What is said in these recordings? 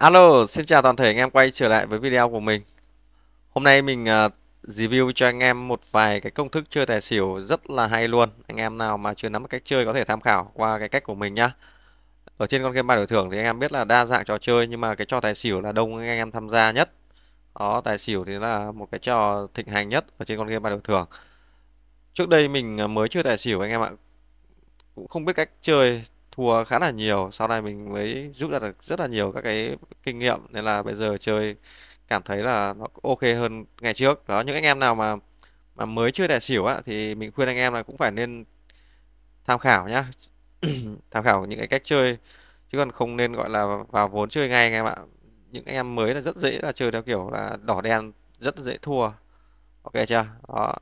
Alo, xin chào toàn thể anh em quay trở lại với video của mình. Hôm nay mình uh, review cho anh em một vài cái công thức chơi tài xỉu rất là hay luôn. Anh em nào mà chưa nắm cách chơi có thể tham khảo qua cái cách của mình nhá. Ở trên con game bài đổi thưởng thì anh em biết là đa dạng trò chơi nhưng mà cái trò tài xỉu là đông anh em tham gia nhất. Đó, tài xỉu thì là một cái trò thịnh hành nhất ở trên con game bài đổi thưởng. Trước đây mình à, mới chơi tài xỉu anh em ạ. Cũng không biết cách chơi thua khá là nhiều sau này mình mới rút ra được rất là nhiều các cái kinh nghiệm nên là bây giờ chơi cảm thấy là nó ok hơn ngày trước đó những anh em nào mà mà mới chưa đẻ xỉu á thì mình khuyên anh em là cũng phải nên tham khảo nhá tham khảo những cái cách chơi chứ còn không nên gọi là vào vốn chơi ngay anh em ạ những anh em mới là rất dễ là chơi theo kiểu là đỏ đen rất dễ thua ok chưa đó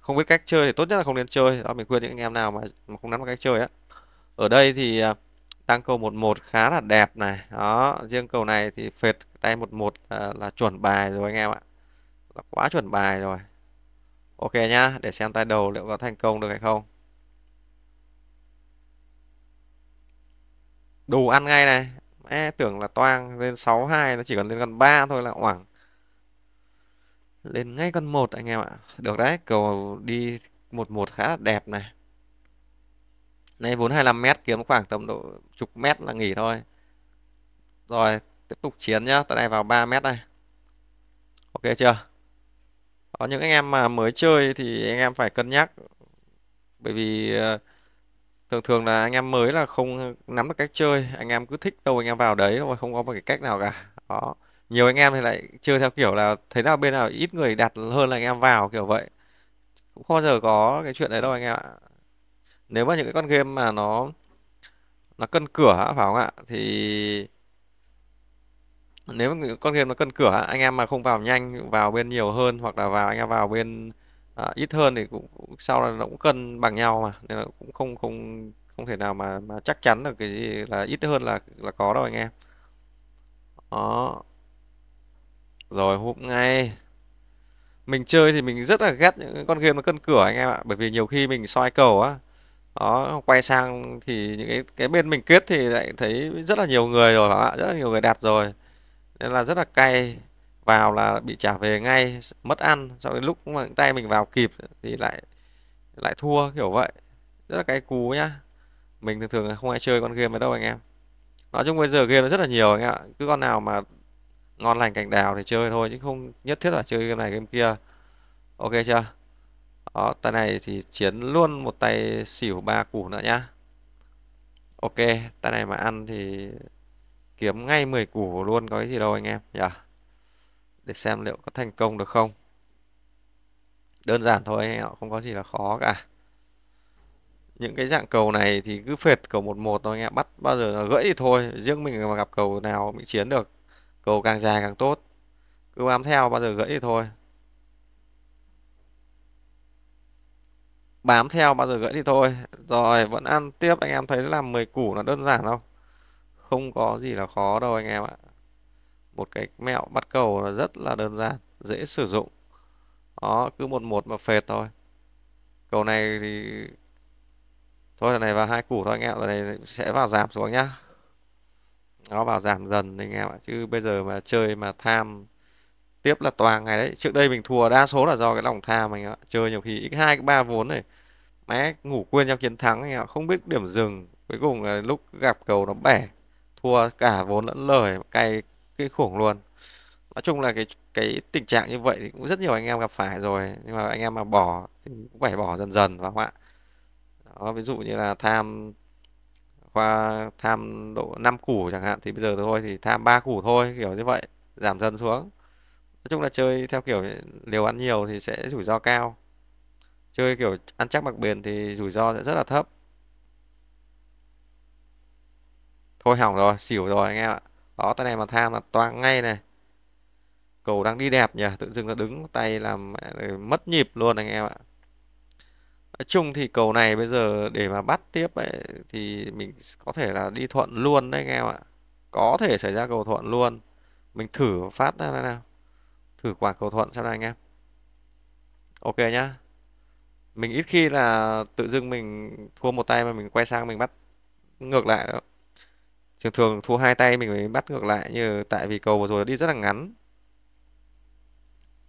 không biết cách chơi thì tốt nhất là không nên chơi đó mình khuyên những anh em nào mà, mà không nắm được cách chơi á ở đây thì à, tăng cầu 11 khá là đẹp này đó riêng cầu này thì phệt tay 11 là, là chuẩn bài rồi anh em ạ là quá chuẩn bài rồi ok nhá để xem tay đầu liệu có thành công được hay không đủ ăn ngay này Mẹ tưởng là toang lên 62 nó chỉ cần lên gần 3 thôi là khoảng, lên ngay con 1 anh em ạ được đấy cầu đi 11 khá là đẹp này Nay 425 mét kiếm khoảng tầm độ chục mét là nghỉ thôi. Rồi, tiếp tục chiến nhá. Tại này vào 3 mét này. Ok chưa? Có những anh em mà mới chơi thì anh em phải cân nhắc. Bởi vì ờ, thường thường là anh em mới là không nắm được cách chơi. Anh em cứ thích đâu anh em vào đấy mà không có một cái cách nào cả. Đó. Nhiều anh em thì lại chơi theo kiểu là thấy nào bên nào ít người đặt hơn là anh em vào kiểu vậy. Cũng không bao giờ có cái chuyện đấy đâu anh em ạ nếu mà những cái con game mà nó nó cân cửa hả phải không ạ thì nếu mà con game nó cân cửa anh em mà không vào nhanh vào bên nhiều hơn hoặc là vào anh em vào bên à, ít hơn thì cũng, cũng sau là nó cũng cân bằng nhau mà nên là cũng không không không thể nào mà mà chắc chắn được cái gì là ít hơn là là có đâu anh em đó rồi hôm nay mình chơi thì mình rất là ghét những con game nó cân cửa anh em ạ bởi vì nhiều khi mình soi cầu á đó quay sang thì những cái cái bên mình kết thì lại thấy rất là nhiều người rồi ạ rất là nhiều người đặt rồi nên là rất là cay vào là bị trả về ngay mất ăn sau cái lúc mà tay mình vào kịp thì lại lại thua kiểu vậy rất là cay cú nhá mình thường thường không ai chơi con game này đâu anh em nói chung bây giờ game nó rất là nhiều anh ạ cứ con nào mà ngon lành cảnh đào thì chơi thôi chứ không nhất thiết là chơi game này game kia ok chưa đó, tay này thì chiến luôn một tay xỉu ba củ nữa nhá. Ok, tay này mà ăn thì kiếm ngay 10 củ luôn có cái gì đâu anh em nhỉ. Yeah. Để xem liệu có thành công được không. Đơn giản thôi anh em, không có gì là khó cả. Những cái dạng cầu này thì cứ phệt cầu 11 thôi anh em, bắt bao giờ nó gãy thì thôi, riêng mình mà gặp cầu nào bị chiến được, cầu càng dài càng tốt. Cứ bám theo bao giờ gãy thì thôi, bám theo bao giờ gỡ thì thôi rồi vẫn ăn tiếp anh em thấy làm 10 củ là đơn giản không không có gì là khó đâu anh em ạ một cái mẹo bắt cầu là rất là đơn giản dễ sử dụng đó cứ một một mà phệt thôi cầu này thì thôi là này vào hai củ thôi anh em rồi này sẽ vào giảm xuống nhá nó vào giảm dần anh em ạ chứ bây giờ mà chơi mà tham tiếp là toàn ngày đấy trước đây mình thua đa số là do cái lòng tham mình ạ chơi nhiều khi x hai ba vốn này mẹ ngủ quên trong chiến thắng anh ạ không biết điểm dừng cuối cùng là lúc gặp cầu nó bẻ thua cả vốn lẫn lời cay cái khủng luôn nói chung là cái cái tình trạng như vậy thì cũng rất nhiều anh em gặp phải rồi nhưng mà anh em mà bỏ thì cũng phải bỏ dần dần vào ạ đó, ví dụ như là tham qua tham độ 5 củ chẳng hạn thì bây giờ thôi thì tham ba củ thôi kiểu như vậy giảm dần xuống nói chung là chơi theo kiểu liều ăn nhiều thì sẽ rủi ro cao chơi kiểu ăn chắc mặc bền thì rủi ro sẽ rất là thấp thôi hỏng rồi xỉu rồi anh em ạ đó tay này mà tham là toang ngay này cầu đang đi đẹp nhỉ tự dưng nó đứng tay làm mất nhịp luôn anh em ạ nói chung thì cầu này bây giờ để mà bắt tiếp ấy, thì mình có thể là đi thuận luôn đấy anh em ạ có thể xảy ra cầu thuận luôn mình thử phát ra nào thử quả cầu thuận xem này anh em ok nhá mình ít khi là tự dưng mình thua một tay mà mình quay sang mình bắt ngược lại đó. thường thường thua hai tay mình mới bắt ngược lại như tại vì cầu vừa rồi đi rất là ngắn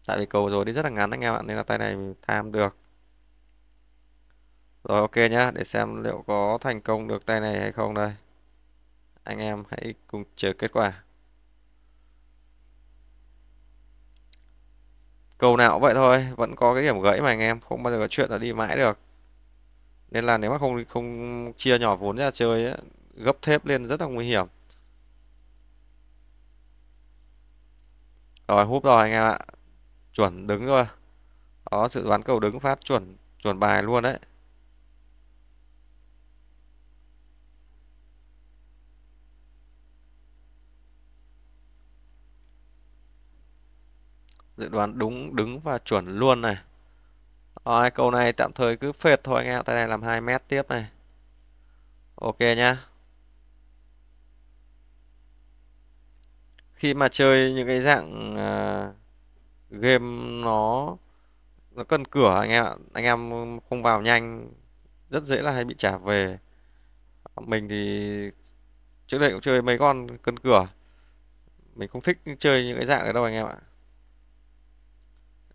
tại vì cầu vừa rồi đi rất là ngắn anh em ạ nên là tay này mình tham được rồi ok nhá để xem liệu có thành công được tay này hay không đây anh em hãy cùng chờ kết quả cầu nào cũng vậy thôi vẫn có cái điểm gãy mà anh em không bao giờ có chuyện là đi mãi được nên là nếu mà không không chia nhỏ vốn ra chơi ấy, gấp thép lên rất là nguy hiểm rồi húp rồi anh em ạ chuẩn đứng rồi đó sự đoán cầu đứng phát chuẩn chuẩn bài luôn đấy dự đoán đúng đứng và chuẩn luôn này rồi, câu này tạm thời cứ phệt thôi anh em tay này làm 2 mét tiếp này ok nhá khi mà chơi những cái dạng uh, game nó nó cân cửa anh em anh em không vào nhanh rất dễ là hay bị trả về mình thì trước đây cũng chơi mấy con cân cửa mình không thích chơi những cái dạng đấy đâu anh em ạ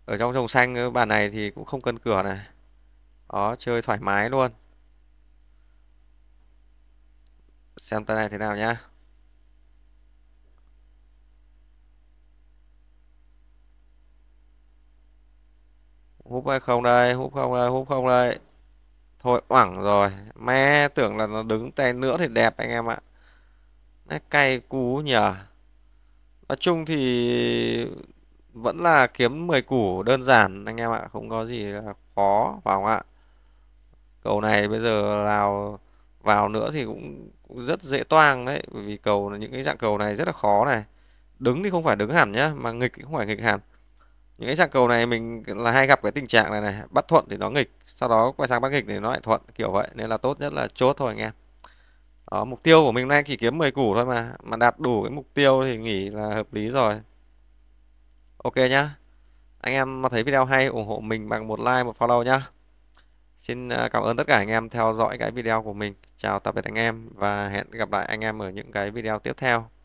ở trong trồng xanh ờ, bàn này thì cũng không cần cửa này đó chơi thoải mái luôn xem tay này thế nào nhá húp hay không đây húp không đây húp không đây thôi oẳng rồi mẹ tưởng là nó đứng tay nữa thì đẹp anh em ạ nó cay cú nhờ nói chung thì vẫn là kiếm 10 củ đơn giản anh em ạ không có gì là khó phải không ạ cầu này bây giờ nào vào nữa thì cũng, cũng rất dễ toang đấy bởi vì cầu là những cái dạng cầu này rất là khó này đứng thì không phải đứng hẳn nhá mà nghịch thì không phải nghịch hẳn những cái dạng cầu này mình là hay gặp cái tình trạng này này bắt thuận thì nó nghịch sau đó quay sang bắt nghịch thì nó lại thuận kiểu vậy nên là tốt nhất là chốt thôi anh em đó, mục tiêu của mình nay chỉ kiếm 10 củ thôi mà mà đạt đủ cái mục tiêu thì nghỉ là hợp lý rồi Ok nhá. Anh em mà thấy video hay ủng hộ mình bằng một like, một follow nhá. Xin à, cảm ơn tất cả anh em theo dõi cái video của mình. Chào tạm biệt anh em và hẹn gặp lại anh em ở những cái video tiếp theo.